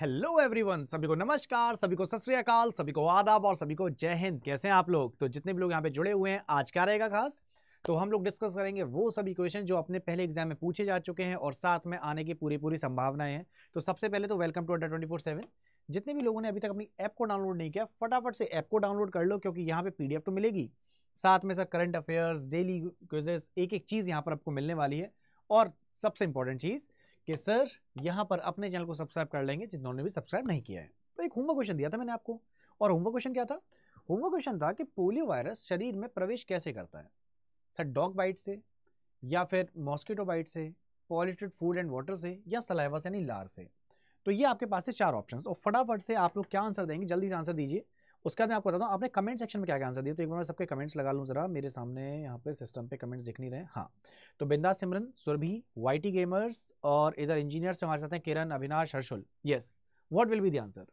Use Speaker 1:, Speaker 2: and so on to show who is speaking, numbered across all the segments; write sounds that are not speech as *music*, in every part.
Speaker 1: Hello everyone सभी को नमस्कार सभी को सत सभी को आदाब और सभी को जय हिंद कैसे हैं आप लोग तो जितने भी लोग यहाँ पे जुड़े हुए हैं आज क्या रहेगा खास तो हम लोग डिस्कस करेंगे वो सभी क्वेश्चन जो अपने पहले एग्जाम में पूछे जा चुके हैं और साथ में आने की पूरी पूरी संभावनाएं हैं तो सबसे पहले तो welcome to under twenty four seven जितने भी लोगों ने अभी तक अपनी ऐप को डाउनलोड नहीं किया फटाफट से ऐप को डाउनलोड कर लो क्योंकि यहाँ पे पी तो मिलेगी साथ में sir current affairs daily quizzes एक एक चीज़ यहाँ पर आपको मिलने वाली है और सबसे इंपॉर्टेंट चीज़ कि सर यहाँ पर अपने चैनल को सब्सक्राइब कर लेंगे जिन्होंने भी सब्सक्राइब नहीं किया है तो एक होमवर्क क्वेश्चन दिया था मैंने आपको और होमवर्क क्वेश्चन क्या था होमवर्क क्वेश्चन था कि पोलियो वायरस शरीर में प्रवेश कैसे करता है सर डॉग बाइट से या फिर मॉस्किटो बाइट से पॉलिटेड फूड एंड वाटर से या सलाइवा से यानी लार से तो ये आपके पास थे चार ऑप्शन और फटाफट से आप लोग क्या आंसर देंगे जल्दी से आंसर दीजिए उसके बाद मैं आपको बताता हूँ आपने कमेंट सेक्शन में क्या क्या आंसर दिया तो एक बार मैं सबके कमेंट्स लगा लूँ ज़रा मेरे सामने यहाँ पे सिस्टम पे कमेंट्स दिख नहीं रहे हाँ तो बिंदा सिमरन सुरभि वाईटी गेमर्स और इधर इंजीनियर्स हमारे साथ हैं Kiran Avinash Harshul yes what will be the answer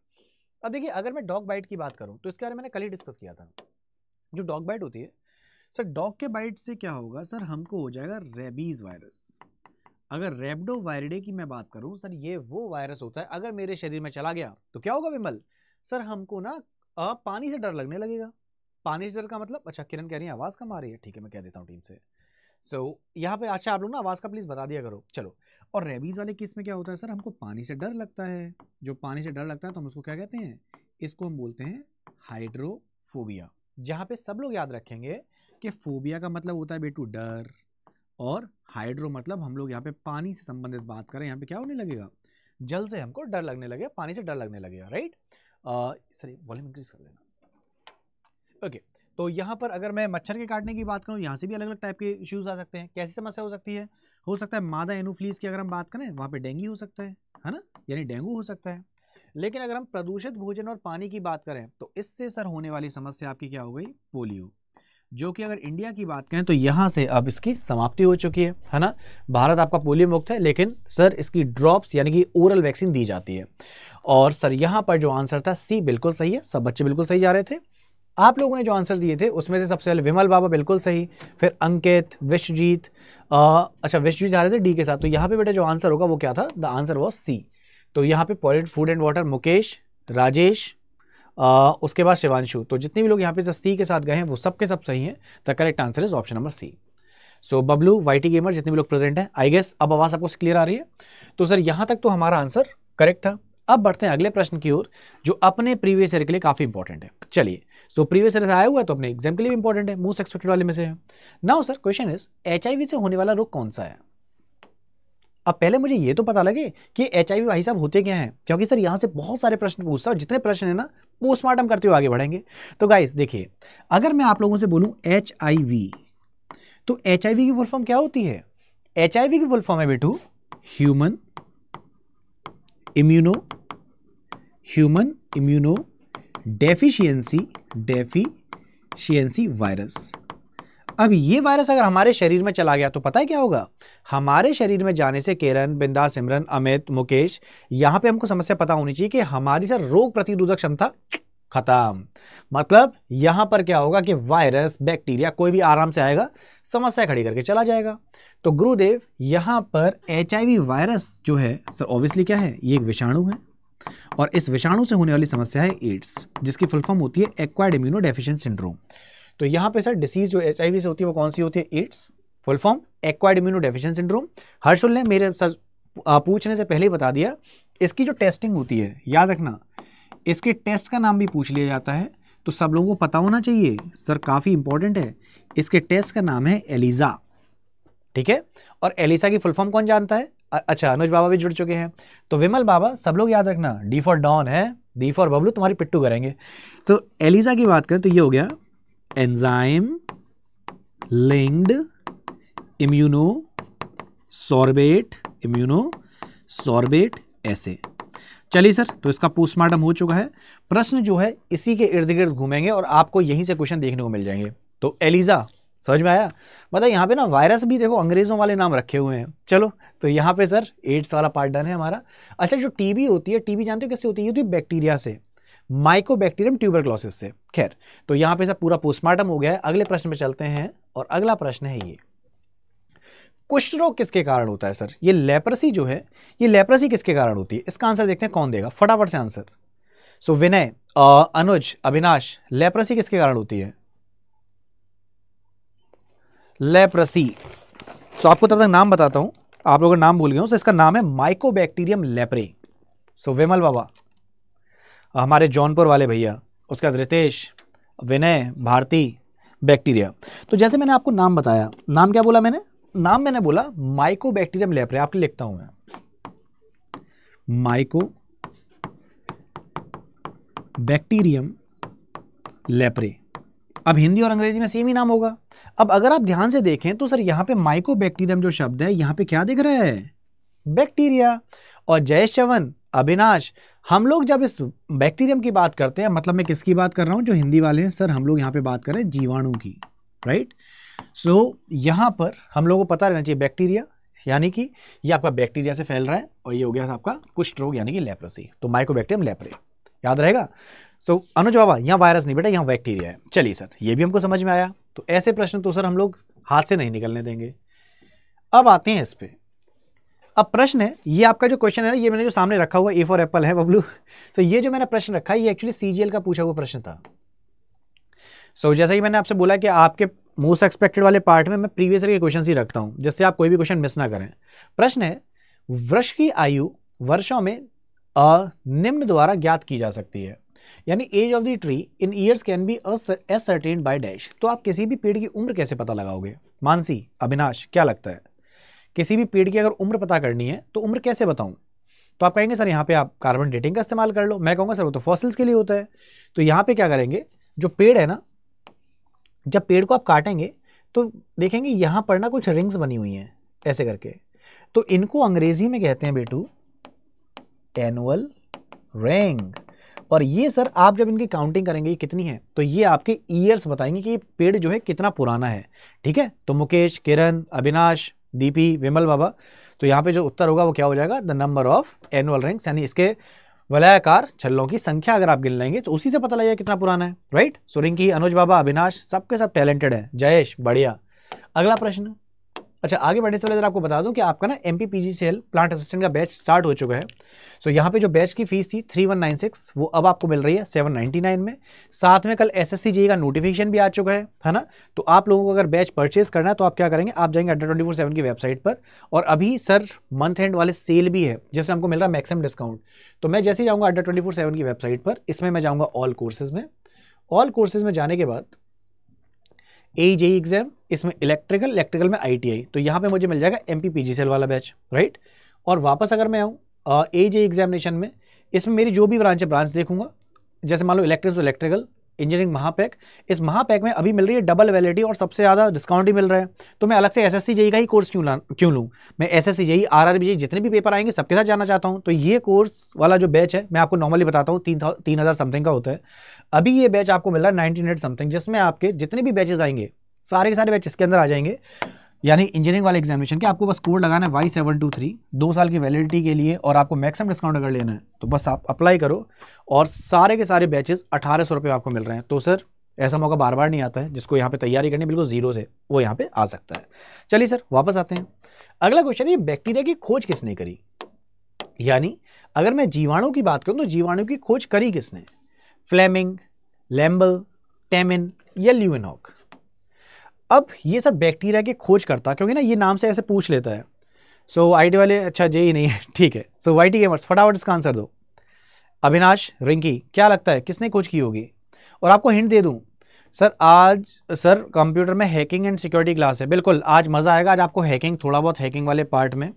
Speaker 1: अब देखिए अगर मैं डॉग बाइट की बात करूँ तो इसके बारे में मैंने कल ही डिस्कस किया था जो डॉग बाइट होती है सर डॉग के बाइट से क्या होगा सर हमको हो जाएगा रेबीज वायरस अगर रेबडो वायरडे की मैं बात करूँ सर ये वो वायरस होता है अगर मेरे शरीर में चला गया तो क्या होगा विमल सर हमको ना अब पानी से डर लगने लगेगा पानी से डर का मतलब अच्छा किरण कह रही है आवाज़ कम आ रही है ठीक है मैं कह देता हूँ टीम से सो so, यहाँ पे अच्छा आप लोग ना आवाज़ का प्लीज़ बता दिया करो चलो और रेबीज़ वाले केस में क्या होता है सर हमको पानी से डर लगता है जो पानी से डर लगता है तो हम उसको क्या कहते हैं इसको हम बोलते हैं हाइड्रोफोबिया जहाँ पे सब लोग याद रखेंगे कि फोबिया का मतलब होता है बेटू डर और हाइड्रो मतलब हम लोग यहाँ पे पानी से संबंधित बात करें यहाँ पे क्या होने लगेगा जल से हमको डर लगने लगेगा पानी से डर लगने लगेगा राइट सॉरी वॉल्यूम इंक्रीज कर देना ओके तो यहाँ पर अगर मैं मच्छर के काटने की बात करूँ यहाँ से भी अलग अलग टाइप के इश्यूज आ सकते हैं कैसी समस्या हो सकती है हो सकता है मादा एनोफ्लीस की अगर हम बात करें वहाँ पर डेंगू हो सकता है है ना यानी डेंगू हो सकता है लेकिन अगर हम प्रदूषित भोजन और पानी की बात करें तो इससे सर होने वाली समस्या आपकी क्या हो गई पोलियो जो कि अगर इंडिया की बात करें तो यहाँ से अब इसकी समाप्ति हो चुकी है है ना भारत आपका पोलियो मुक्त है लेकिन सर इसकी ड्रॉप्स यानी कि ओरल वैक्सीन दी जाती है और सर यहाँ पर जो आंसर था सी बिल्कुल सही है सब बच्चे बिल्कुल सही जा रहे थे आप लोगों ने जो आंसर दिए थे उसमें से सबसे पहले विमल बाबा बिल्कुल सही फिर अंकित विश्वजीत अच्छा विश्वजीत जा रहे थे डी के साथ तो यहाँ पे बेटा जो आंसर होगा वो क्या था द आंसर वॉज सी तो यहाँ पे polluted food and water Mukesh Rajesh आ, उसके बाद शिवानशु तो जितने भी लोग यहाँ पे सी के साथ गए हैं वो सब के सब सही हैं the correct answer is option number C so Bablu YT gamer जितने भी लोग प्रेजेंट हैं आई गेस अब आवाज़ आपको क्लियर आ रही है तो सर यहाँ तक तो हमारा आंसर करेक्ट था अब बढ़ते हैं अगले प्रश्न की ओर जो अपने प्रीवियस ईयर के लिए काफ़ी इंपॉर्टेंट है चलिए सो प्रीवियस ईयर से आया हुआ है तो अपने एग्जाम के लिए इंपॉर्टेंट है मोस्ट एक्सपेक्टेड वाले में से है now sir question is H से होने वाला रोग कौन सा है अब पहले मुझे ये तो पता लगे कि एच आई वी भाई साहब होते क्या हैं क्योंकि सर यहाँ से बहुत सारे प्रश्न पूछता है जितने प्रश्न है ना पोस्टमार्टम करते हुए आगे बढ़ेंगे तो गाइस देखिए अगर मैं आप लोगों से बोलूं एच तो एच की फुल फॉर्म क्या होती है एच की फुल फॉर्म है बेटू human immuno human immuno deficiency deficiency virus अब ये वायरस अगर हमारे शरीर में चला गया तो पता है क्या होगा हमारे शरीर में जाने से केरन बिंदा सिमरन अमित मुकेश यहाँ पे हमको समस्या पता होनी चाहिए कि हमारी सर रोग प्रतिरोधक क्षमता खत्म मतलब यहाँ पर क्या होगा कि वायरस बैक्टीरिया कोई भी आराम से आएगा समस्या खड़ी करके चला जाएगा तो गुरुदेव यहाँ पर एच वायरस जो है सर ऑब्वियसली क्या है ये एक विषाणु है और इस विषाणु से होने वाली समस्या है एड्स जिसकी फुलफॉर्म होती है एक्वाइड इम्यूनो डेफिशिएंट सिंड्रोम तो यहाँ पे सर डिसीज जो एच से होती है वो कौन सी होती है AIDS full form acquired immuno deficiency syndrome Harshul ने मेरे सर पूछने से पहले ही बता दिया इसकी जो टेस्टिंग होती है याद रखना इसके टेस्ट का नाम भी पूछ लिया जाता है तो सब लोगों को पता होना चाहिए सर काफ़ी इंपॉर्टेंट है इसके टेस्ट का नाम है एलिज़ा ठीक है और एलिसा की फुल फॉर्म कौन जानता है अच्छा अनुज बाबा भी जुड़ चुके हैं तो विमल बाबा सब लोग याद रखना डी फॉर डॉन है डी फॉर बबलू तुम्हारी पिट्टू करेंगे तो एलिजा की बात करें तो ये हो गया enzyme immuno sorbent immuno sorbent ऐसे चलिए सर तो इसका पोस्टमार्टम हो चुका है प्रश्न जो है इसी के इर्द गिर्द घूमेंगे और आपको यहीं से क्वेश्चन देखने को मिल जाएंगे तो एलिजा समझ में आया मतलब यहाँ पे ना वायरस भी देखो अंग्रेज़ों वाले नाम रखे हुए हैं चलो तो यहाँ पे सर एड्स वाला पार्ट डन है हमारा अच्छा जो टीबी होती है टीबी जानते हो कैसे होती है ये होती है बैक्टीरिया से माइकोबैक्टीरियम ट्यूबरक्लोसिस से खैर तो यहां पे सब पूरा पोस्टमार्टम हो गया है अगले प्रश्न में चलते हैं और अगला प्रश्न है ये कुष्ठ रोग किसके कारण होता है सर ये लेप्रसी जो है ये लेप्रसी किसके कारण होती है इसका आंसर देखते हैं कौन देगा फटाफट से answer so so, Vinay Anuj Avinash leprosy किसके कारण होती है लेप्रसी सो so, आपको तब तक नाम बताता हूं आप लोगों का नाम भूल गए हो so, इसका नाम है mycobacterium leprae so so, Vimal Baba हमारे जौनपुर वाले भैया उसके बाद रितेश विनय भारती बैक्टीरिया तो जैसे मैंने आपको नाम बताया नाम क्या बोला मैंने नाम मैंने बोला माइको बैक्टीरियम लेपरे आपके लिखता हूं मैं माइको बैक्टीरियम लेपरे अब हिंदी और अंग्रेजी में सेम ही नाम होगा अब अगर आप ध्यान से देखें तो सर यहां पे माइको बैक्टीरियम जो शब्द है यहां पे क्या दिख रहा है बैक्टीरिया और जय चवन अविनाश हम लोग जब इस बैक्टीरियम की बात करते हैं मतलब मैं किसकी बात कर रहा हूँ जो हिंदी वाले हैं सर हम लोग यहाँ पे बात कर रहे हैं जीवाणु की राइट सो so, यहाँ पर हम लोगों को पता रहना चाहिए बैक्टीरिया यानी कि ये आपका बैक्टीरिया से फैल रहा है और ये हो गया आपका कुष्ठ रोग यानी कि लेप्रोसी तो बैक्टीरियम लेप्रे याद रहेगा सो so, अनुज बाबा यहाँ वायरस नहीं बेटा यहाँ बैक्टीरिया है चलिए सर ये भी हमको समझ में आया तो ऐसे प्रश्न तो सर हम लोग हाथ से नहीं निकलने देंगे अब आते हैं इस पर अब प्रश्न है ये आपका जो क्वेश्चन है ये मैंने जो सामने रखा हुआ ए फॉर एप्पल है बबलू तो ये जो मैंने प्रश्न रखा ये एक्चुअली सीजीएल का पूछा हुआ प्रश्न था सो so, जैसा कि मैंने आपसे बोला कि आपके मोस्ट एक्सपेक्टेड वाले पार्ट में मैं प्रीवियस के क्वेश्चन ही रखता हूँ जिससे आप कोई भी क्वेश्चन मिस ना करें प्रश्न है वृक्ष की आयु वर्षों में निम्न द्वारा ज्ञात की जा सकती है यानी age of the tree in years can be S by dash तो आप किसी भी पेड़ की उम्र कैसे पता लगाओगे मानसी अविनाश क्या लगता है किसी भी पेड़ की अगर उम्र पता करनी है तो उम्र कैसे बताऊँ तो आप कहेंगे सर यहाँ पे आप कार्बन डेटिंग का इस्तेमाल कर लो मैं कहूँगा सर वो तो फॉसिल्स के लिए होता है तो यहाँ पे क्या करेंगे जो पेड़ है ना जब पेड़ को आप काटेंगे तो देखेंगे यहाँ पर ना कुछ रिंग्स बनी हुई हैं ऐसे करके तो इनको अंग्रेजी में कहते हैं बेटू एनुअल रिंग और ये सर आप जब इनकी काउंटिंग करेंगे ये कितनी है तो ये आपके ईयर्स बताएंगे कि ये पेड़ जो है कितना पुराना है ठीक है तो मुकेश किरण अविनाश डीपी विमल बाबा तो यहाँ पे जो उत्तर होगा वो क्या हो जाएगा the number of annual rings यानी इसके वलयाकार छल्लों की संख्या अगर आप गिन लेंगे तो उसी से पता लगेगा कितना पुराना है राइट सुरिंकी अनुज बाबा अविनाश सबके सब टैलेंटेड है जयेश बढ़िया अगला प्रश्न अच्छा आगे बढ़ने से पहले जरा आपको बता दूं कि आपका ना M P cell plant assistant का बैच स्टार्ट हो चुका है सो so, यहाँ पे जो बैच की फीस थी थ्री वन नाइन सिक्स वो अब आपको मिल रही है सेवन नाइन में साथ में कल एस एस सी जी का नोटिफिकेशन भी आ चुका है है ना तो आप लोगों को अगर बैच परचेज करना है तो आप क्या करेंगे आप जाएंगे अड्डा ट्वेंटी फोर सेवन की वेबसाइट पर और अभी सर मंथ एंड वाले सेल भी है जिसमें हमको मिल रहा है मैक्सिमम डिस्काउंट तो मैं जैसे ही जाऊँगा अड्डा ट्वेंटी फोर सेवन की वेबसाइट पर इसमें मैं जाऊँगा ऑल कोर्सेज में ऑल कोर्सेज में जाने के बाद ए जेई एग्जाम इसमें इलेक्ट्रिकल इलेक्ट्रिकल में आईटीआई तो यहाँ पे मुझे मिल जाएगा एम पी वाला बैच राइट और वापस अगर मैं आऊँ ए जे एग्जामिनेशन में इसमें मेरी जो भी ब्रांच है ब्रांच देखूंगा जैसे मान लो इलेक्ट्रिक इलेक्ट्रिकल इंजीनियरिंग महापैक इस महापैक में अभी मिल रही है डबल वैलिडिटी और सबसे ज़्यादा डिस्काउंट ही मिल रहा है तो मैं अलग से एस एस सी जेई का ही कोर्स क्यों ला क्यों लूँ मैं S S C JE R R B JE जितने भी पेपर आएंगे सबके साथ जाना चाहता हूँ तो ये कोर्स वाला जो बैच है मैं आपको नॉर्मली बताता हूँ तीन तीन हज़ार समथिंग का होता है अभी ये बैच आपको मिल रहा है नाइनटीन हंड्रेड समथिंग जिसमें आपके जितने भी बैचेज आएंगे सारे के सारे बैच इसके अंदर आ जाएंगे यानी इंजीनियरिंग वाले एग्जामिनेशन के आपको बस कोड लगाना है वाई सेवन टू थ्री दो साल की वैलिडिटी के लिए और आपको मैक्सिमम डिस्काउंट अगर लेना है तो बस आप अप्लाई करो और सारे के सारे बैचेस अठारह सौ रुपये आपको मिल रहे हैं तो सर ऐसा मौका बार बार नहीं आता है जिसको यहाँ पे तैयारी करनी बिल्कुल जीरो से वो यहाँ पर आ सकता है चलिए सर वापस आते हैं अगला क्वेश्चन ये बैक्टीरिया की खोज किसने करी यानी अगर मैं जीवाणु की बात करूँ तो जीवाणु की खोज करी किसने फ्लेमिंग लैम्बल टेमिन या ल्यूनॉक अब ये सब बैक्टीरिया की खोज करता क्योंकि ना ये नाम से ऐसे पूछ लेता है सो so, आईटी वाले अच्छा जे ही e नहीं है *laughs* ठीक है सो वाई टी गेमर्स फटाफट इसका आंसर दो अविनाश रिंकी क्या लगता है किसने खोज की होगी और आपको हिंट दे दूँ सर आज सर कंप्यूटर में हैकिंग एंड सिक्योरिटी क्लास है बिल्कुल आज मज़ा आएगा आज आपको हैकिंग थोड़ा बहुत हैकिंग वाले पार्ट में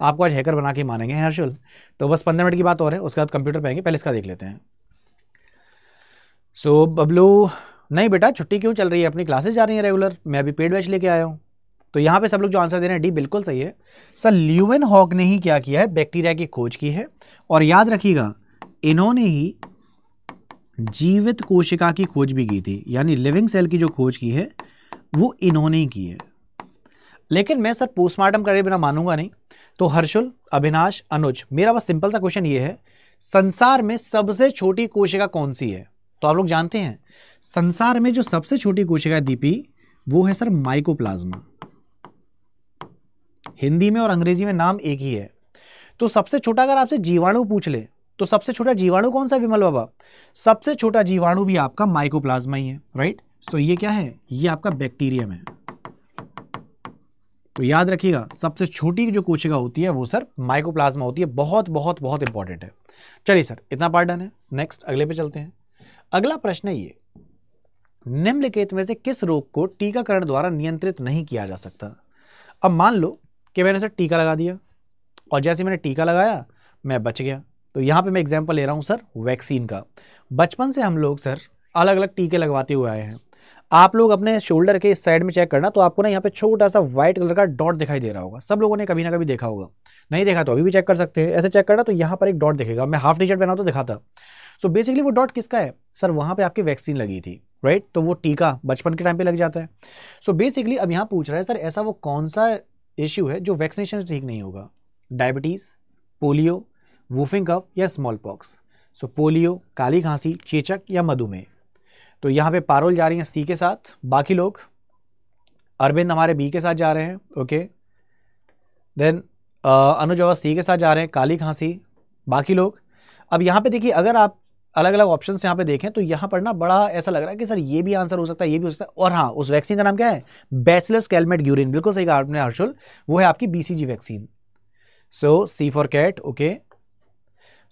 Speaker 1: आपको आज हैकर बना के मानेंगे हर्षुल तो बस पंद्रह मिनट की बात और है उसके बाद कंप्यूटर आएंगे पहले इसका देख लेते हैं सो so, बबलू नहीं बेटा छुट्टी क्यों चल रही है अपनी क्लासेस जा रही हैं रेगुलर मैं अभी पेड बैच लेके आया हूँ तो यहाँ पे सब लोग जो आंसर दे रहे हैं डी बिल्कुल सही है सर ल्यूवन हॉक ने ही क्या किया है बैक्टीरिया की खोज की है और याद रखिएगा इन्होंने ही जीवित कोशिका की खोज भी की थी यानी लिविंग सेल की जो खोज की है वो इन्होंने ही की है लेकिन मैं सर पोस्टमार्टम करे बिना मानूंगा नहीं तो हर्षुल अभिनाश अनुज मेरा बस सिंपल सा क्वेश्चन ये है संसार में सबसे छोटी कोशिका कौन सी है तो आप लोग जानते हैं संसार में जो सबसे छोटी कोशिका दीपी वो है सर माइकोप्लाज्मा हिंदी में और अंग्रेजी में नाम एक ही है तो सबसे छोटा अगर आपसे जीवाणु पूछ ले तो सबसे छोटा जीवाणु कौन सा विमल बाबा सबसे छोटा जीवाणु भी आपका माइकोप्लाज्मा ही है राइट सो ये क्या है ये आपका बैक्टीरियम है तो याद रखिएगा सबसे छोटी जो कोशिका होती है वो सर माइकोप्लाज्मा होती है बहुत बहुत बहुत इंपॉर्टेंट है चलिए सर इतना पार्ट डन है नेक्स्ट अगले पे चलते हैं अगला प्रश्न ये निम्नलिखित में से किस रोग को टीकाकरण द्वारा नियंत्रित नहीं किया जा सकता अब मान लो कि मैंने सर टीका लगा दिया और जैसे मैंने टीका लगाया मैं बच गया तो यहाँ पे मैं एग्जांपल ले रहा हूँ सर वैक्सीन का बचपन से हम लोग सर अलग अलग टीके लगवाते हुए आए हैं आप लोग अपने शोल्डर के इस साइड में चेक करना तो आपको ना यहाँ पे छोटा सा व्हाइट कलर का डॉट दिखाई दे रहा होगा सब लोगों ने कभी ना कभी देखा होगा नहीं देखा तो अभी भी चेक कर सकते हैं ऐसे चेक करना तो यहाँ पर एक डॉट दिखेगा मैं हाफ टी शर्ट पहना तो दिखाता सो बेसिकली वो डॉट किसका है सर वहाँ पे आपकी वैक्सीन लगी थी राइट right? तो वो टीका बचपन के टाइम पे लग जाता है सो so बेसिकली अब यहाँ पूछ रहा है सर ऐसा वो कौन सा इश्यू है जो वैक्सीनेशन से ठीक नहीं होगा डायबिटीज़ पोलियो वूफिंग कप या स्मॉल पॉक्स सो पोलियो काली खांसी चेचक या मधुमेह तो यहाँ पे पारोल जा रही हैं सी के साथ बाकी लोग अरविंद हमारे बी के साथ जा रहे हैं ओके देन अनुज सी के साथ जा रहे हैं काली खांसी बाकी लोग अब यहाँ पे देखिए अगर आप अलग अलग ऑप्शन यहाँ पे देखें तो यहाँ पर ना बड़ा ऐसा लग रहा है कि सर ये भी आंसर हो सकता है ये भी हो सकता है और हाँ उस वैक्सीन का नाम क्या है बैचलस कैलमेट ग्यूरिन बिल्कुल सही कहा आपने हर्षुल वो है आपकी BCG vaccine so C for cat okay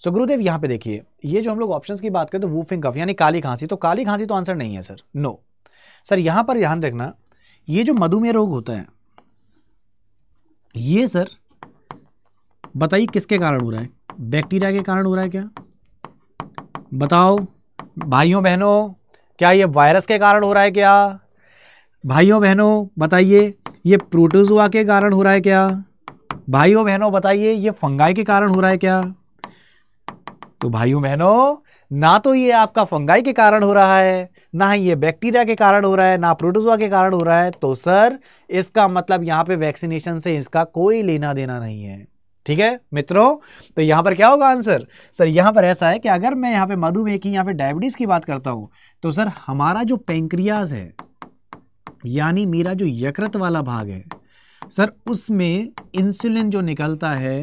Speaker 1: so Gurudev यहाँ पे देखिए ये जो हम लोग ऑप्शन की बात करें तो वूफिंग कफ यानी काली खांसी तो काली खांसी तो आंसर नहीं है सर नो सर यहाँ पर ध्यान रखना ये जो मधुमेह रोग होता है ये सर बताइए किसके कारण हो रहा है बैक्टीरिया के कारण हो रहा है क्या बताओ भाइयों बहनों क्या ये वायरस के कारण हो रहा है क्या भाइयों बहनों बताइए ये प्रोटोजुआ के कारण हो रहा है क्या भाइयों बहनों बताइए ये फंगाई के कारण हो रहा है क्या तो भाइयों बहनों ना तो ये आपका फंगाई के कारण हो रहा है ना ही ये बैक्टीरिया के कारण हो रहा है ना प्रोटोजुआ के कारण हो रहा है तो सर इसका मतलब यहाँ पे वैक्सीनेशन से इसका कोई लेना देना नहीं है ठीक है मित्रों तो यहां पर क्या होगा आंसर सर यहां पर ऐसा है कि अगर मैं यहां पे मधुमेह की यहां पे डायबिटीज़ की बात करता हूं तो सर हमारा जो पेंक्रियाज है यानी मेरा जो यकृत वाला भाग है सर उसमें इंसुलिन जो निकलता है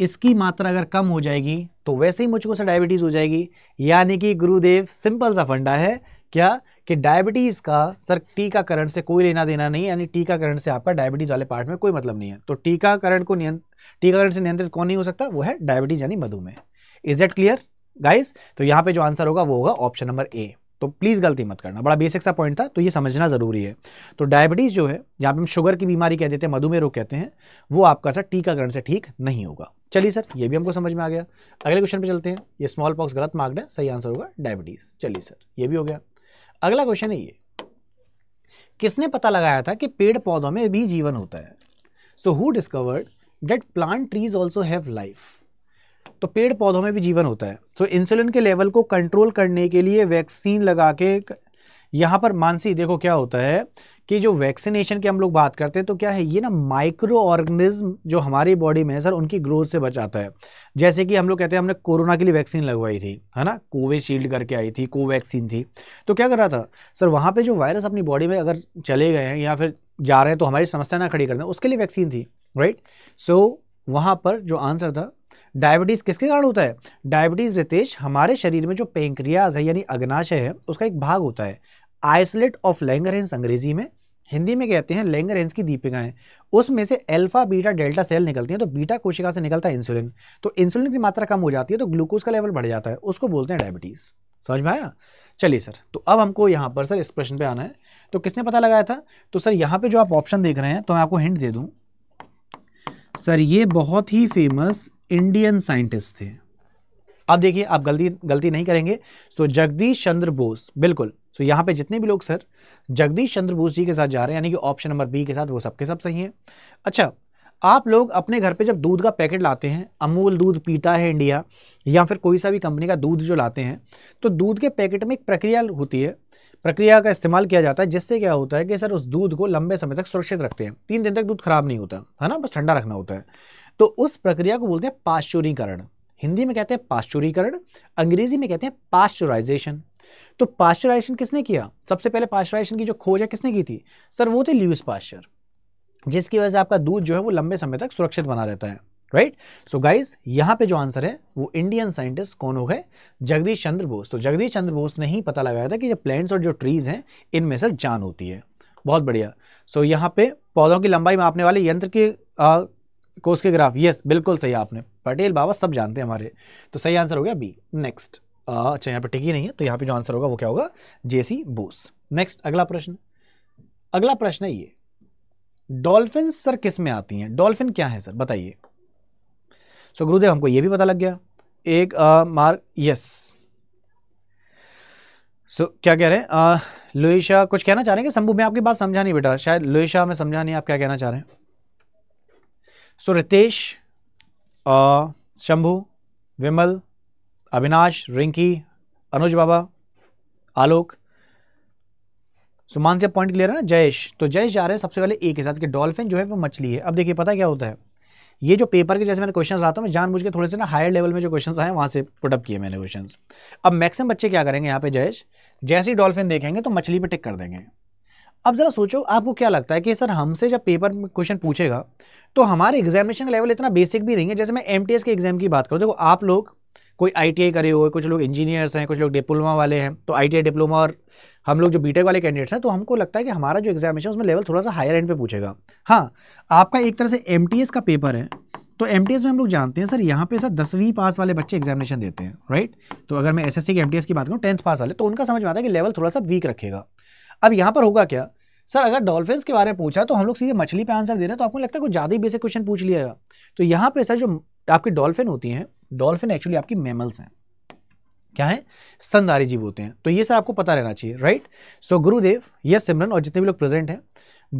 Speaker 1: इसकी मात्रा अगर कम हो जाएगी तो वैसे ही मुझको से डायबिटीज़ हो जाएगी यानी कि गुरुदेव सिंपल सा फंडा है क्या कि डायबिटीज़ का सर टीकाकरण से कोई लेना देना नहीं यानी टीकाकरण से आपका डायबिटीज़ वाले पार्ट में कोई मतलब नहीं है तो टीकाकरण को नियंत्र टीकाकरण से नियंत्रित कौन नहीं हो सकता वो है डायबिटीज़ यानी मधुमेह इज दैट क्लियर गाइस तो यहाँ पे जो आंसर होगा वो होगा ऑप्शन नंबर ए तो प्लीज़ गलती मत करना बड़ा बेसिक सा पॉइंट था तो ये समझना ज़रूरी है तो डायबिटीज़ जो है जहाँ पे हम शुगर की बीमारी कह देते हैं मधुमेह रोग कहते हैं वो आपका सर टीकाकरण से ठीक नहीं होगा चलिए सर ये भी हमको समझ में आ गया अगले क्वेश्चन पे चलते हैं ये स्मॉल पॉक्स गलत मार्क्ड है सही आंसर होगा डायबिटीज़ चलिए सर ये भी हो गया अगला क्वेश्चन है ये किसने पता लगाया था कि पेड़ पौधों में भी जीवन होता है so who discovered that plant trees also have life तो पेड़ पौधों में भी जीवन होता है तो इंसुलिन के लेवल को कंट्रोल करने के लिए वैक्सीन लगा के यहाँ पर मानसी देखो क्या होता है कि जो वैक्सीनेशन की हम लोग बात करते हैं तो क्या है ये ना माइक्रो ऑर्गेनिज्म जो हमारी बॉडी में है सर उनकी ग्रोथ से बचाता है जैसे कि हम लोग कहते हैं हमने कोरोना के लिए वैक्सीन लगवाई थी है ना कोविशील्ड करके आई थी कोवैक्सीन थी तो क्या कर रहा था सर वहाँ पर जो वायरस अपनी बॉडी में अगर चले गए हैं या फिर जा रहे हैं तो हमारी समस्या ना खड़ी कर दें उसके लिए वैक्सीन थी राइट सो वहाँ पर जो आंसर था डायबिटीज़ किसके कारण होता है डायबिटीज़ रितेश हमारे शरीर में जो पेंक्रियाज है यानी अग्नाशय है उसका एक भाग होता है आइसोलेट ऑफ लैंगरहेंस अंग्रेजी में हिंदी में कहते हैं लेंगरेंस की दीपिकाएं उसमें से अल्फा बीटा डेल्टा सेल निकलती हैं तो बीटा कोशिका से निकलता है इंसुलिन तो इंसुलिन की मात्रा कम हो जाती है तो ग्लूकोज का लेवल बढ़ जाता है उसको बोलते हैं डायबिटीज़ समझ में आया चलिए सर तो अब हमको यहाँ पर सर इस प्रश्न पे आना है तो किसने पता लगाया था तो सर यहाँ पे जो आप ऑप्शन देख रहे हैं तो मैं आपको हिंट दे दूँ सर ये बहुत ही फेमस इंडियन साइंटिस्ट थे अब देखिए आप गलती गलती नहीं करेंगे सो जगदीश चंद्र बोस बिल्कुल सो यहाँ पे जितने भी लोग सर जगदीश चंद्र बोस जी के साथ जा रहे हैं यानी कि ऑप्शन नंबर बी के साथ वो सबके सब सही है अच्छा आप लोग अपने घर पे जब दूध का पैकेट लाते हैं अमूल दूध पीता है इंडिया या फिर कोई सा भी कंपनी का दूध जो लाते हैं तो दूध के पैकेट में एक प्रक्रिया होती है प्रक्रिया का इस्तेमाल किया जाता है जिससे क्या होता है कि सर उस दूध को लंबे समय तक सुरक्षित रखते हैं तीन दिन तक दूध खराब नहीं होता है ना बस ठंडा रखना होता है तो उस प्रक्रिया को बोलते हैं पाश्चुरीकरण हिंदी में कहते हैं पाश्चुरीकरण अंग्रेजी में कहते हैं पास्चुराइजेशन तो पास्चुराइजेशन किसने किया सबसे पहले पाश्चुराइजेशन की जो खोज है किसने की थी सर वो थे ल्यूस पाश्चर जिसकी वजह से आपका दूध जो है वो लंबे समय तक सुरक्षित बना रहता है राइट सो गाइज यहाँ पे जो आंसर है वो इंडियन साइंटिस्ट कौन हो गए जगदीश चंद्र बोस तो जगदीश चंद्र बोस ने ही पता लगाया था कि जो प्लांट्स और जो ट्रीज हैं इनमें सर जान होती है बहुत बढ़िया सो so, यहाँ पे पौधों की लंबाई मापने वाले यंत्र की कोस के ग्राफ यस बिल्कुल सही आपने पटेल बाबा सब जानते हैं हमारे तो सही आंसर हो गया बी नेक्स्ट अच्छा यहाँ पे टिकी नहीं है तो यहाँ पे जो आंसर होगा वो क्या होगा जेसी बोस नेक्स्ट अगला प्रश्न अगला प्रश्न है ये डॉल्फिन सर किस में आती हैं डॉल्फिन क्या है सर बताइए सो so, गुरुदेव हमको ये भी पता लग गया एक आ, मार्क यस सो so, क्या कह रहे हैं लोहिशा कुछ कहना चाह रहे हैं कि शंभू मैं आपकी बात समझा नहीं बेटा शायद लोहिशा में समझा नहीं आप क्या कहना चाह रहे हैं सो रितेश शंभू विमल अविनाश रिंकी अनुज बाबा आलोक सुमान से पॉइंट क्लियर है ना जयेश तो जयेश जा रहे हैं सबसे पहले एक के साथ कि डॉल्फिन जो है वो मछली है अब देखिए पता क्या होता है ये जो पेपर के जैसे मैंने क्वेश्चन आता हूँ मैं जानबूझ के थोड़े से ना हायर लेवल में जो क्वेश्चन आए वहाँ से पुटअप किए मैंने क्वेश्चन अब मैक्सिमम बच्चे क्या करेंगे यहाँ पे जयेश जैसे ही डॉल्फिन देखेंगे तो मछली पर टिक कर देंगे अब ज़रा सोचो आपको क्या लगता है कि सर हमसे जब पेपर में क्वेश्चन पूछेगा तो हमारे एग्जामिनेशन लेवल इतना बेसिक भी नहीं है जैसे मैं एम के एग्जाम की बात करूँ देखो आप लोग कोई आई करे हुए कुछ लोग इंजीनियर्स हैं कुछ लोग डिप्लोमा वाले हैं तो आई डिप्लोमा और हम लोग जो बीटेक वाले कैंडिडेट्स हैं तो हमको लगता है कि हमारा जो एग्जामिनेशन उसमें लेवल थोड़ा सा हायर एंड पे पूछेगा हाँ आपका एक तरह से एम का पेपर है तो एम में हम लोग जानते हैं सर यहाँ पे सर दसवीं पास वाले बच्चे एग्जामिनेशन देते हैं राइट तो अगर मैं एस के एम की बात करूँ टेंथ पास वाले तो उनका समझ में आता है कि लेवल थोड़ा सा वीक रखेगा अब यहाँ पर होगा क्या सर अगर डॉल्फिन के बारे में पूछा तो हम लोग सीधे मछली पे आंसर दे रहे हैं तो आपको लगता है कुछ ज़्यादा ही बेसिक क्वेश्चन पूछ लिया तो यहाँ पे सर जो आपकी डॉल्फिन होती हैं डॉल्फिन एक्चुअली आपकी मेमल्स हैं क्या है स्तनधारी जीव होते हैं तो ये सर आपको पता रहना चाहिए राइट सो गुरुदेव यस सिमरन और जितने भी लोग प्रेजेंट हैं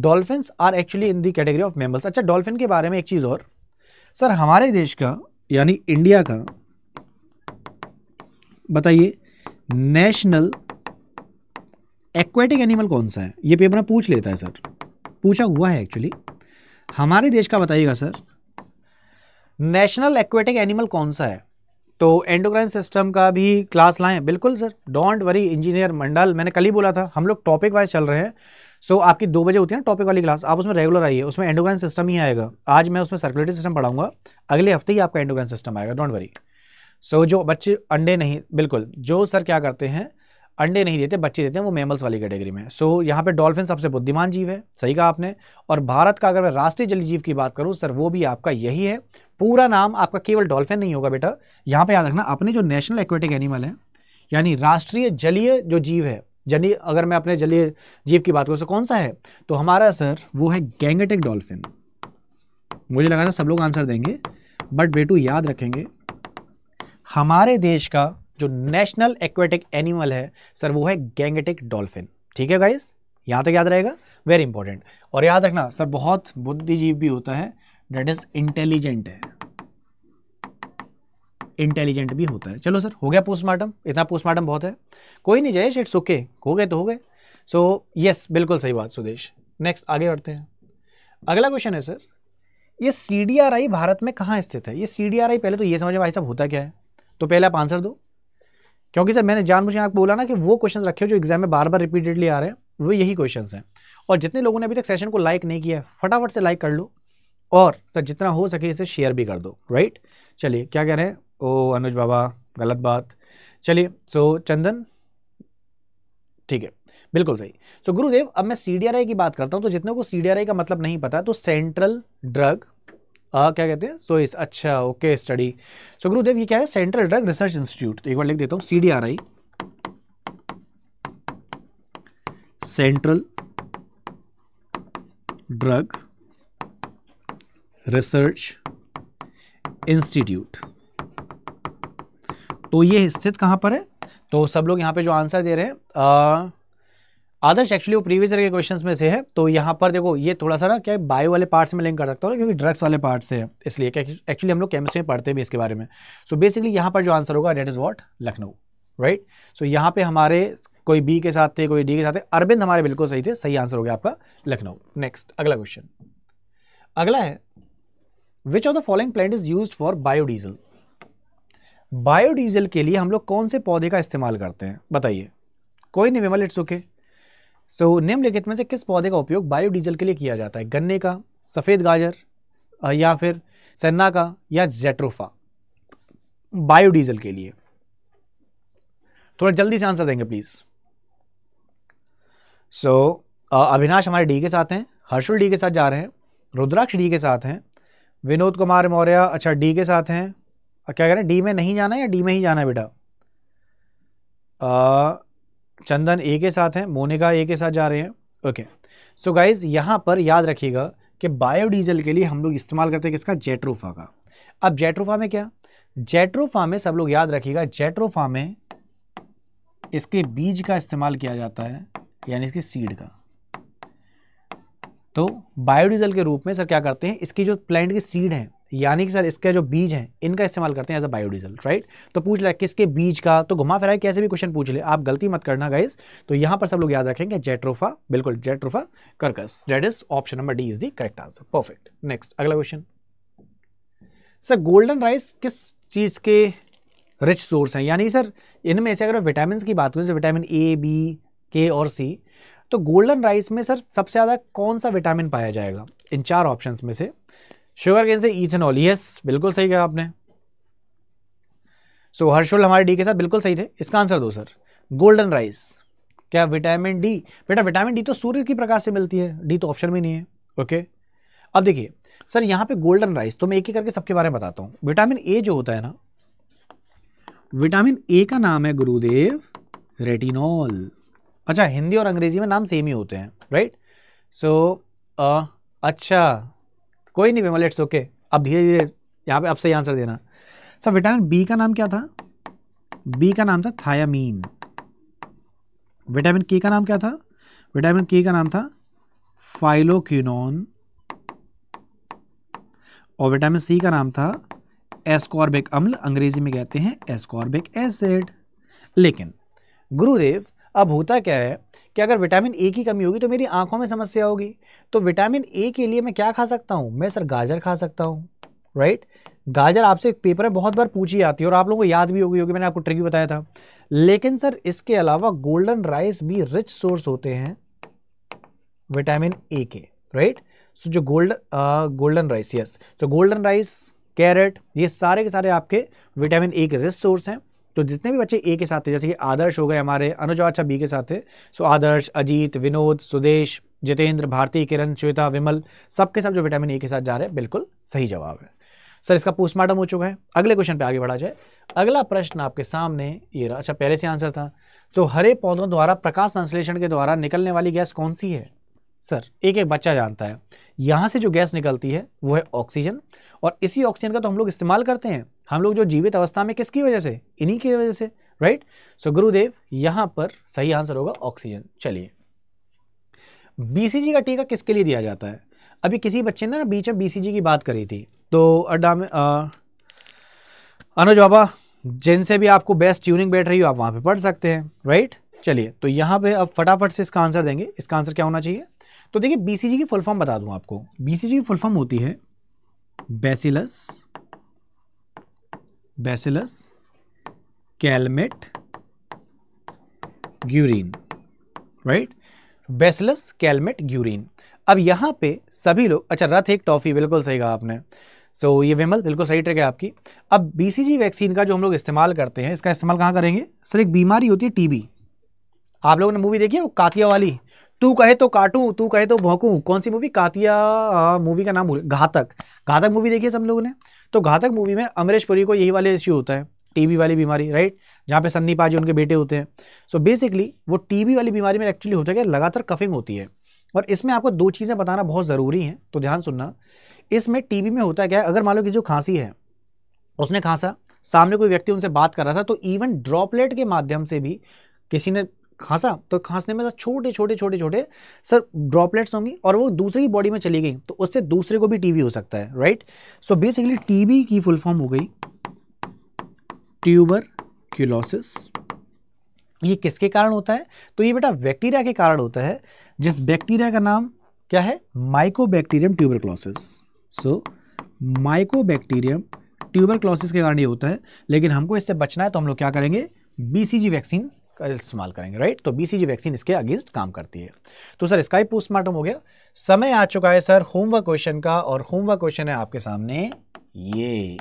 Speaker 1: dolphin are actually in the category of mammals अच्छा डॉल्फिन के बारे में एक चीज़ और सर हमारे देश का यानी इंडिया का बताइए नेशनल एक्वेटिक एनिमल कौन सा है ये पेपर में पूछ लेता है सर पूछा हुआ है एक्चुअली हमारे देश का बताइएगा सर नेशनल एक्वेटिक एनिमल कौन सा है तो एंडोक्राइन सिस्टम का भी क्लास लाएं बिल्कुल sir don't worry engineer Mandal मैंने कल ही बोला था हम लोग टॉपिक वाइज चल रहे हैं सो so, आपकी दो बजे होती है ना टॉपिक वाली क्लास आप उसमें रेगुलर आइए उसमें एंडोक्राइन सिस्टम ही आएगा आज मैं उसमें सर्कुलेटरी सिस्टम पढ़ाऊंगा अगले हफ्ते ही आपका एंडोक्राइन सिस्टम आएगा डोंट वरी सो so, जो बच्चे अंडे नहीं बिल्कुल जो सर क्या करते हैं अंडे नहीं देते बच्चे देते हैं वो मेमल्स वाली कैटेगरी में सो so, यहाँ पे डॉल्फिन सबसे बुद्धिमान जीव है सही कहा आपने और भारत का अगर मैं राष्ट्रीय जल जीव की बात करूँ सर वो भी आपका यही है पूरा नाम आपका केवल डॉल्फिन नहीं होगा बेटा यहाँ पे याद रखना अपने जो नेशनल एक्वेटिक एनिमल है यानी राष्ट्रीय जलीय जो जीव है जनी अगर मैं अपने जलीय जीव की बात करूँ तो कौन सा है तो हमारा सर वो है गैंगेटिक डॉल्फिन मुझे लगा था सब लोग आंसर देंगे बट बेटू याद रखेंगे हमारे देश का जो नेशनल एक्वेटिक एनिमल है सर वो है गैंगेटिक डॉल्फिन ठीक है गाइस यहाँ तक याद रहेगा वेरी इंपॉर्टेंट और याद रखना सर बहुत बुद्धिजीव भी होता है डेट इज इंटेलिजेंट है इंटेलिजेंट भी होता है चलो सर हो गया पोस्टमार्टम इतना पोस्टमार्टम बहुत है कोई नहीं जयेश इट्स ओके हो गए तो हो गए सो यस बिल्कुल सही बात सुदेश नेक्स्ट आगे बढ़ते हैं अगला क्वेश्चन है सर ये सी भारत में कहाँ स्थित है ये सी पहले तो ये समझ में भाई साहब होता क्या है तो पहले आप आंसर दो क्योंकि सर मैंने जानबूझ के आपको बोला ना कि वो क्वेश्चन रखे जो एग्जाम में बार बार रिपीटेडली आ रहे हैं वो यही क्वेश्चन हैं और जितने लोगों ने अभी तक सेशन को लाइक नहीं किया फटाफट से लाइक कर लो और सर जितना हो सके इसे शेयर भी कर दो राइट चलिए क्या कह रहे हैं ओ अनुज बाबा गलत बात चलिए सो चंदन ठीक है बिल्कुल सही सो so, गुरुदेव अब मैं सी की बात करता हूँ तो जितने को सी का मतलब नहीं पता तो सेंट्रल ड्रग आ, क्या कहते हैं सोइस अच्छा ओके स्टडी सो गुरुदेव ये क्या है सेंट्रल ड्रग रिसर्च इंस्टीट्यूट तो एक बार लिख देता हूँ C D R I central drug research institute तो ये स्थित कहाँ पर है तो सब लोग यहाँ पे जो आंसर दे रहे हैं आदर्श एक्चुअली वो प्रीवियस ईयर के क्वेश्चंस में से है तो यहाँ पर देखो ये थोड़ा सा ना क्या बायो वाले पार्ट से लिंक कर सकता हूँ क्योंकि ड्रग्स वाले पार्ट से है इसलिए एक्चुअली हम लोग केमिस्ट्री में पढ़ते भी इसके बारे में सो बेसिकली यहाँ पर जो आंसर होगा that is what Lucknow right so यहाँ पे हमारे कोई बी के साथ थे कोई डी के साथ थे अरविंद हमारे बिल्कुल सही थे सही आंसर हो गया आपका लखनऊ नेक्स्ट अगला क्वेश्चन अगला है which of the following plant is use for biodiesel biodiesel के लिए हम लोग कौन से पौधे का इस्तेमाल करते हैं बताइए कोई नहीं Vimal it's okay okay. So so, निम्नलिखित में से किस पौधे का उपयोग बायोडीजल के लिए किया जाता है गन्ने का सफ़ेद गाजर या फिर सन्ना का या जेट्रोफा बायोडीजल के लिए थोड़ा जल्दी से आंसर देंगे प्लीज़ सो so, अविनाश हमारे डी के साथ हैं हर्षुल डी के साथ जा रहे हैं रुद्राक्ष डी के साथ हैं विनोद कुमार मौर्य अच्छा डी के साथ हैं क्या कह रहे हैं डी में नहीं जाना है या डी में ही जाना है बेटा चंदन ए के साथ हैं मोनिका ए के साथ जा रहे हैं ओके सो गाइज यहाँ पर याद रखिएगा कि बायोडीजल के लिए हम लोग इस्तेमाल करते हैं किसका जेट्रोफा का अब जेट्रोफा में क्या जेट्रोफा में सब लोग याद रखिएगा जेट्रोफा में इसके बीज का इस्तेमाल किया जाता है यानी इसकी सीड का तो बायोडीजल के रूप में सर क्या करते हैं इसकी जो प्लांट की सीड है यानी कि सर इसके जो बीज हैं इनका इस्तेमाल करते हैं एज अ बायोडीजल राइट तो पूछ ले किसके बीज का तो घुमा फिरा कैसे भी क्वेश्चन पूछ ले आप गलती मत करना गाइज तो यहां पर सब लोग याद रखेंगे जेट्रोफा बिल्कुल jatropha curcas that is option number D is the correct answer perfect next अगला क्वेश्चन सर गोल्डन राइस किस चीज़ के रिच सोर्स हैं यानी सर इनमें से अगर विटामिन की बात करूँ जैसे विटामिन ए बी के और सी तो गोल्डन राइस में सर सबसे ज़्यादा कौन सा विटामिन पाया जाएगा इन चार ऑप्शंस में से शुगर केन से इथेनॉल यस बिल्कुल सही कहा आपने सो so, हर्षुल हमारे डी के साथ बिल्कुल सही थे इसका आंसर दो सर गोल्डन राइस क्या विटामिन डी बेटा विटामिन डी तो सूर्य की प्रकाश से मिलती है डी तो ऑप्शन में नहीं है ओके okay? अब देखिए सर यहाँ पे गोल्डन राइस तो मैं एक ही करके सबके बारे में बताता हूँ विटामिन ए जो होता है ना विटामिन ए का नाम है गुरुदेव रेटिनॉल अच्छा हिंदी और अंग्रेजी में नाम सेम ही होते हैं राइट सो so, अच्छा कोई नहीं विमल इट्स ओके अब धीरे धीरे यहाँ पे अब सही आंसर देना सर विटामिन बी का नाम क्या था बी का नाम था थायामीन विटामिन के का नाम क्या था विटामिन के का नाम था फाइलोक्यूनोन और विटामिन सी का नाम था एस्कॉर्बिक अम्ल अंग्रेजी में कहते हैं एस्कॉर्बिक एसिड लेकिन गुरुदेव अब होता क्या है कि अगर विटामिन ए की कमी होगी तो मेरी आंखों में समस्या होगी तो विटामिन ए के लिए मैं क्या खा सकता हूँ मैं सर गाजर खा सकता हूँ राइट गाजर आपसे पेपर में बहुत बार पूछी आती है और आप लोगों को याद भी होगी होगी मैंने आपको ट्रिक भी बताया था लेकिन सर इसके अलावा गोल्डन राइस भी रिच सोर्स होते हैं विटामिन ए के राइट सो जो gold golden rice yes so golden rice carrot ये सारे के सारे आपके विटामिन ए के रिच सोर्स हैं तो जितने भी बच्चे ए के साथ थे जैसे कि आदर्श हो गए हमारे अनुज अच्छा बी के साथ थे सो आदर्श अजीत विनोद सुदेश जितेंद्र भारती किरण श्वेता विमल सबके सब जो विटामिन ए के साथ जा रहे हैं बिल्कुल सही जवाब है सर इसका पोस्टमार्टम हो चुका है अगले क्वेश्चन पे आगे बढ़ा जाए अगला प्रश्न आपके सामने ये रहा अच्छा पहले से आंसर था तो हरे पौधों द्वारा प्रकाश संश्लेषण के द्वारा निकलने वाली गैस कौन सी है सर एक एक बच्चा जानता है यहाँ से जो गैस निकलती है वो है ऑक्सीजन और इसी ऑक्सीजन का तो हम लोग इस्तेमाल करते हैं हम लोग जो जीवित अवस्था में किसकी वजह से इन्हीं की वजह से राइट सो गुरुदेव यहां पर सही आंसर होगा ऑक्सीजन चलिए बीसीजी का टीका किसके लिए दिया जाता है अभी किसी बच्चे ने ना बीच में बीसीजी की बात करी थी तो अड्डा में अनुज बाबा जिनसे भी आपको बेस्ट ट्यूनिंग बैठ रही हो आप वहां पे पढ़ सकते हैं राइट चलिए तो यहां पे अब फटाफट से इसका आंसर देंगे इसका आंसर क्या होना चाहिए तो देखिए बीसीजी की फुल फॉर्म बता दूं आपको बीसीजी की फुल फॉर्म होती है bacillus bacillus Calmette Guerin right bacillus Calmette Guerin अब यहां पे सभी लोग अच्छा रथ एक टॉफ़ी बिल्कुल सही कहा आपने सो so, ये विमल बिल्कुल सही ट्रिक है आपकी अब बीसीजी वैक्सीन का जो हम लोग इस्तेमाल करते हैं इसका इस्तेमाल कहां करेंगे सर एक बीमारी होती है टीबी आप लोगों ने मूवी देखी है वो कातिया वाली तू कहे तो काटू तू कहे तो भोकू कौन सी मूवी कातिया मूवी का नाम घातक घातक मूवी देखी है सब लोगों ने तो घातक मूवी में अमरीश पुरी को यही वाले इश्यू होता है टीबी वाली बीमारी राइट जहाँ पे सन्नी आजी उनके बेटे होते हैं सो so बेसिकली वो टीबी वाली बीमारी में एक्चुअली होता है कि लगातार कफिंग होती है और इसमें आपको दो चीज़ें बताना बहुत ज़रूरी हैं तो ध्यान सुनना इसमें टीबी में होता है क्या है अगर मान लो कि जो खांसी है उसने खांसा सामने कोई व्यक्ति उनसे बात कर रहा था तो इवन ड्रॉपलेट के माध्यम से भी किसी ने खांसा तो खांसने में सर छोटे छोटे छोटे छोटे सर ड्रॉपलेट्स होंगी और वो दूसरे की बॉडी में चली गई तो उससे दूसरे को भी टीबी हो सकता है राइट सो बेसिकली टीबी की फुल फॉर्म हो गई ट्यूबर क्यूलोसिस ये किसके कारण होता है तो ये बेटा बैक्टीरिया के कारण होता है जिस बैक्टीरिया का नाम क्या है mycobacterium tuberculosis so mycobacterium tuberculosis के कारण ये होता है लेकिन हमको इससे बचना है तो हम लोग क्या करेंगे बीसीजी वैक्सीन इस्तेमाल करेंगे राइट तो बी वैक्सीन इसके अगेंस्ट काम करती है तो सर इसका ही पोस्टमार्टम हो गया समय आ चुका है सर होमवर्क क्वेश्चन का और होमवर्क क्वेश्चन है आपके सामने ये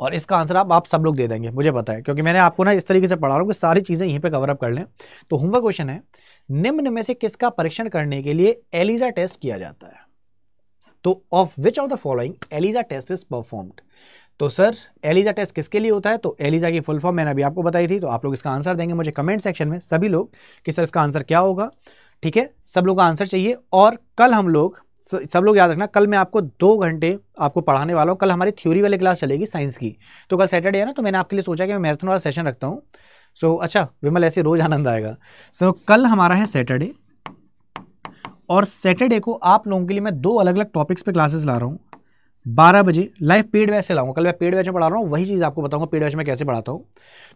Speaker 1: और इसका आंसर आप आप सब लोग दे देंगे मुझे पता है क्योंकि मैंने आपको ना इस तरीके से पढ़ा रहा हूँ कि सारी चीज़ें यहीं पे कवर अप कर लें तो होमवर्क क्वेश्चन है निम्न में से किसका परीक्षण करने के लिए एलिजा टेस्ट किया जाता है तो of which of the following ELISA test is performed तो सर एलिजा टेस्ट किसके लिए होता है तो एलिजा की फुल फॉर्म मैंने अभी आपको बताई थी तो आप लोग इसका आंसर देंगे मुझे कमेंट सेक्शन में सभी लोग कि सर इसका आंसर क्या होगा ठीक है सब लोग का आंसर चाहिए और कल हम लोग सब लोग याद रखना कल मैं आपको दो घंटे आपको पढ़ाने वाला हूँ कल हमारी थ्योरी वाली क्लास चलेगी साइंस की तो कल सैटरडे है ना तो मैंने आपके लिए सोचा कि मैं मैराथन वाला सेशन रखता हूँ सो so, अच्छा विमल ऐसे रोज आनंद आएगा सो so, कल हमारा है सैटरडे और सैटरडे को आप लोगों के लिए मैं दो अलग अलग टॉपिक्स पे क्लासेस ला रहा हूँ बारह बजे लाइव पेड वैसे लाऊंगा कल मैं पेड वैसे में पढ़ा रहा हूँ वही चीज़ आपको बताऊंगा पेड वैसे में कैसे पढ़ाता हूँ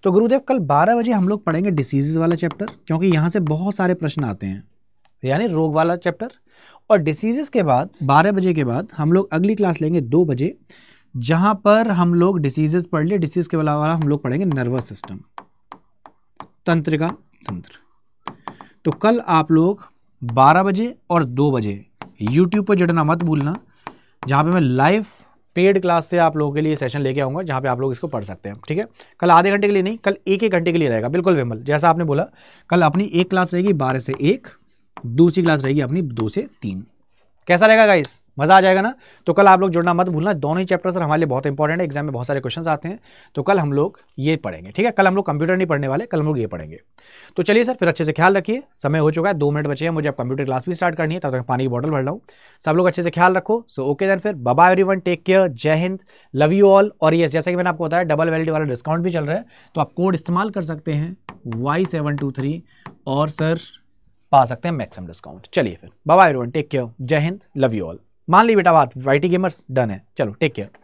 Speaker 1: तो गुरुदेव कल बारह बजे हम लोग पढ़ेंगे डिसीजेज वाला चैप्टर क्योंकि यहाँ से बहुत सारे प्रश्न आते हैं यानी रोग वाला चैप्टर और डिसीज़ के बाद बारह बजे के बाद हम लोग अगली क्लास लेंगे दो बजे जहाँ पर हम लोग डिसीजेज पढ़ लिए डिसीज के अलावा हम लोग पढ़ेंगे नर्वस सिस्टम तंत्र का तंत्र तो कल आप लोग बारह बजे और दो बजे यूट्यूब पर जुड़ना मत भूलना जहाँ पे मैं लाइव पेड क्लास से आप लोगों के लिए सेशन लेके आऊँगा जहाँ पे आप लोग इसको पढ़ सकते हैं ठीक है कल आधे घंटे के लिए नहीं कल एक एक घंटे के लिए रहेगा बिल्कुल विमल जैसा आपने बोला कल अपनी एक क्लास रहेगी बारह से एक दूसरी क्लास रहेगी अपनी दो से तीन कैसा रहेगा गाइस मज़ा आ जाएगा ना तो कल आप लोग जुड़ना मत भूलना दोनों ही चैप्टर सर हमारे लिए बहुत इंपॉर्टेंट है एग्जाम में बहुत सारे क्वेश्चन आते हैं तो कल हम लोग ये पढ़ेंगे ठीक है कल हम लोग कंप्यूटर नहीं पढ़ने वाले कल हम लोग ये पढ़ेंगे तो चलिए सर फिर अच्छे से ख्याल रखिए समय हो चुका है दो मिनट बचे हैं मुझे अब कंप्यूटर क्लास भी स्टार्ट करनी है तब तक पानी की बॉटल भर रहा सब लोग अच्छे से ख्याल रखो सो ओके देन फिर बाबा एवरी टेक केयर जय हिंद लव यू ऑल और यस जैसे कि मैंने आपको बताया डबल वैलिडी वाला डिस्काउंट भी चल रहा है तो आप कोड इस्तेमाल कर सकते हैं वाई सेवन टू थ्री और सर पा सकते हैं मैक्सिमम डिस्काउंट चलिए फिर बाय एवरीवन टेक केयर जय हिंद लव यू ऑल मान ली बेटा बात वाइटी गेमर्स डन है चलो टेक केयर